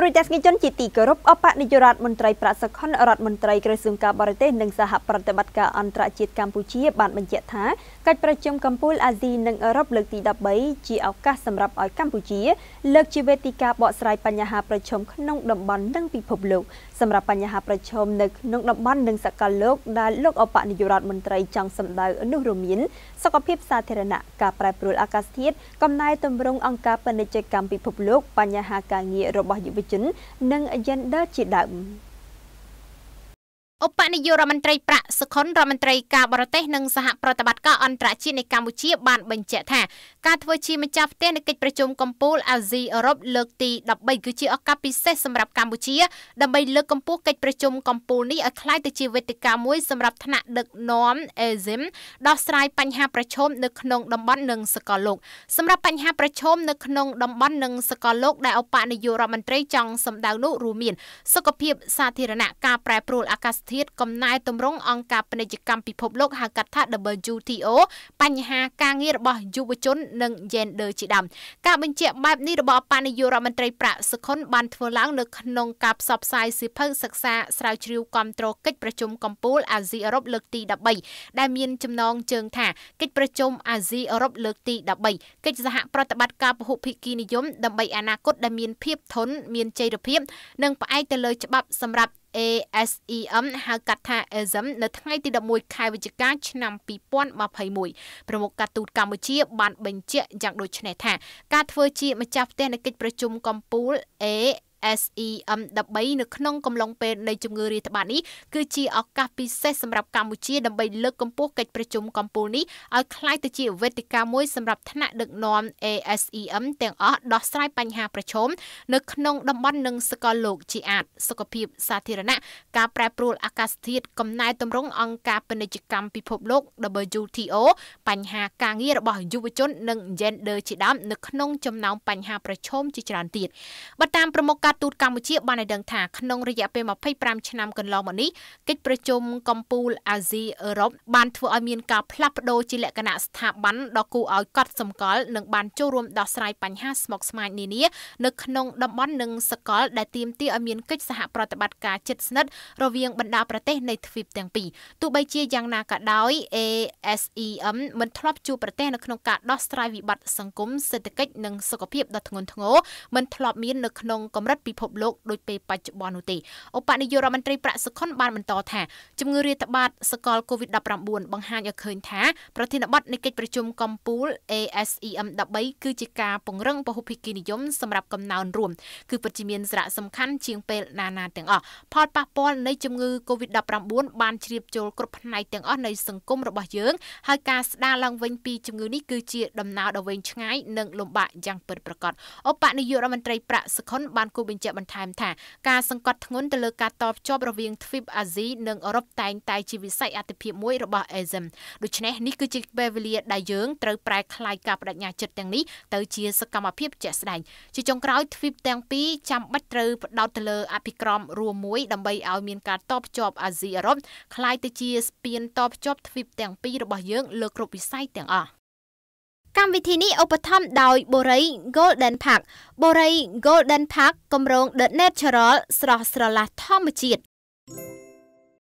ទូរទស្សនិកជនជាទីគោរពអបនិយរដ្ឋមន្ត្រីប្រាក់សខុនរដ្ឋមន្ត្រីក្រសួងការបរទេសនិងសហប្រតិបត្តិការអន្តរជាតិកម្ពុជាបានបញ្ជាក់ថាកិច្ចប្រជុំកម្ពុជាអាស៊ីនិងអឺរ៉ុបលើកទី13ជាឱកាសសម្រាប់ឲ្យកម្ពុជា លើកជាវេទិកាបកស្រាយបញ្ហាប្រឈមក្នុងតំបន់និងពិភពលោក សម្រាប់បញ្ហាប្រឈមនៅក្នុងតំបន់និងសកលលោក ដែលលោកអបនិយរដ្ឋមន្ត្រីចង់សម្ដៅនោះរួមមានសុខភាពសាធារណៈការប្រែប្រួលអាកាសធាតុកំណែទម្រង់អង្គការពាណិជ្ជកម្មពិភពលោកបញ្ហាការងាររបស់យុវ chính nâng agenda chỉ đạo ឧបនាយករដ្ឋមន្ត្រីប្រាក់សុខុនរដ្ឋមន្ត្រីការបរទេសនិងសហប្រតិបត្តិការអន្តរជាតិនៃកម្ពុជា បានបញ្ជាក់ថាការធ្វើជាម្ចាស់ផ្ទះនៃកិច្ចប្រជុំកំពូលអាស៊ីអឺរ៉ុបលើកទី13គឺជាឱកាសពិសេសសម្រាប់កម្ពុជាដើម្បីលើកកម្ពស់កិច្ចប្រជុំកំពូលនេះឲ្យក្លាយទៅជាវេទិកាមួយសម្រាប់ថ្នាក់ដឹកនាំអេស៊ីមដោះស្រាយបញ្ហាប្រឈមនៅក្នុងតំបន់និងសកលលោកសម្រាប់បញ្ហាប្រឈមនៅក្នុងតំបន់និងសកលលោកដែលឧបនាយករដ្ឋមន្ត្រីចង់សម្ដៅនោះរួមមាន សុខភាពសាធារណៈការប្រែប្រួលអាកាសធាតុកំណែទម្រង់អង្គការពាណិជ្ជកម្មពិភពលោកហៅកាត់ថា WTO បញ្ហាការងាររបស់យុវជននិង gender ជាដើមការបញ្ជាក់បែបនេះរបស់បណិយោរដ្ឋមន្ត្រីប្រាក់សុខុន បានធ្វើឡើង នៅក្នុងការផ្សព្វផ្សាយសិភៅសិក្សាស្រាវជ្រាវគ្រប់គ្រងកិច្ចប្រជុំកម្ពុជាអាស៊ីអឺរ៉ុបលើកទី13ដែលមានចំណងជើងថាកិច្ចប្រជុំ អាស៊ីអឺរ៉ុបលើកទី13កិច្ចសហប្រតិបត្តិការពហុភាគីនិយមដើម្បីអនាគតដែលមានភាពធន់មានចីរភាពនិងផ្អែកទៅលើច្បាប់សម្រាប់ ASEM ហៅកាត់ថា ASEM នៅថ្ងៃទី11ខែវិច្ឆិកា ឆ្នាំ2021ប្រមុខការទូតកម្ពុជា បានបញ្ជាក់យ៉ាងដូចនេះថាការធ្វើជាម្ចាស់ផ្ទះនៃកិច្ចប្រជុំកំពូល ASEM SEM13 នៅក្នុងកំឡុងពេលនៃជំងឺរាតត្បាតនេះគឺជាឱកាសពិសេសសម្រាប់កម្ពុជាដើម្បីលើកកម្ពស់កិច្ចប្រជុំកម្ពុជានេះឲ្យក្លាយទៅជាវេទិកាមួយសម្រាប់ថ្នាក់ដឹកនាំ ASEM ទាំងអស់ដោះស្រាយបញ្ហាប្រឈមនៅក្នុងតំបន់និងសកលលោក ជាអាចសុខភាព សាធារណៈការប្រែប្រួលអាកាសធាតុកំណែទម្រង់អង្គការពាណិជ្ជកម្មពិភពលោក WTO បញ្ហាការងាររបស់យុវជននិង gender ជាដើមនៅក្នុងចំណោមបញ្ហាប្រឈមជាច្រើនទៀតបើតាមប្រមុខការទូតកម្ពុជាបានឲ្យដឹងថាក្នុងរយៈពេល25ឆ្នាំកន្លងមកនេះកិច្ចប្រជុំកំពូលអាស៊ីអឺរ៉ុបបានធ្វើឲ្យមានការផ្លាស់ប្ដូរជាលក្ខណៈស្ថាប័នដ៏គួរឲ្យកត់សម្គាល់និងបានចូលរួមដោះស្រាយបញ្ហាស្មុគស្មាញនានានៅក្នុងតំបន់និងសកលដែលទាមទារឲ្យមានកិច្ចសហប្រតិបត្តិការជិតស្និទ្ធរវាងបណ្ដាប្រទេសនៃទ្វីបទាំងពីរទោះបីជាយ៉ាងណាក៏ដោយ ASEM មិនធ្លាប់ជួបប្រទេសនៅក្នុងការដោះស្រាយវិបត្តិសង្គមសេដ្ឋកិច្ចនិងសុខភាពដ៏ធ្ងន់ធ្ងរមិនធ្លាប់មាននៅក្នុងកម្រិតពិភពលោកដូចពេលបច្ចុប្បន្ននោះទេឧបនាយករដ្ឋមន្ត្រីប្រាក់សុខុន បានបន្ត ថាជំងឺរាតត្បាតសកល COVID-19 បង្ហាញឲ្យឃើញថាប្រធានបទនៃកិច្ចប្រជុំកំពូល ASEM 13គឺជាការពង្រឹងពហុភាគីនិយមសម្រាប់កំណើនរួមគឺពិតជាមាន សារៈសំខាន់ជាងពេលណាណាទាំងអស់ផលប៉ះពាល់នៃជំងឺ COVID-19 បានជ្រាបចូលគ្រប់ផ្នែកទាំងអស់នៃសង្គមរបស់យើងហើយការស្ដារឡើងវិញពីជំងឺនេះគឺជាដំណើរដ៏វែងឆ្ងាយនិងលំបាកយ៉ាងពិតប្រាកដឧបនាយករដ្ឋមន្ត្រីប្រាក់សុខុនបានគូបញ្ជាក់បន្ថែមថាការសង្កត់ធ្ងន់ទៅលើការតបជាប់រវាងទ្វីបអាស៊ីនិងអឺរ៉ុបតែងតែជាវិស័យអាទិភាពមួយរបស់អេសិមដូច្នេះនេះគឺជាពេលវេលា ដែលយើងត្រូវប្រែក្លាយការបដិញ្ញាចិត្តទាំងនេះទៅជា សកម្មភាពជាក់ស្ដែងជាចុងក្រោយទ្វីបទាំងពីរចាំបាច់ត្រូវផ្ដោតទៅលើអភិក្រមរួមមួយដើម្បីឲ្យមាន ការតបជាប់អាស៊ីអឺរ៉ុបក្លាយទៅជាស្ពានតបជាប់ទ្វីបទាំងពីររបស់យើង លើគ្រប់វិស័យទាំងអស់កម្មវិធីនេះឧបត្ថម្ភដោយ Borei Golden Park Borei Golden Park គម្រោង The Natural ស្រស់ស្រឡះធម្មជាតិ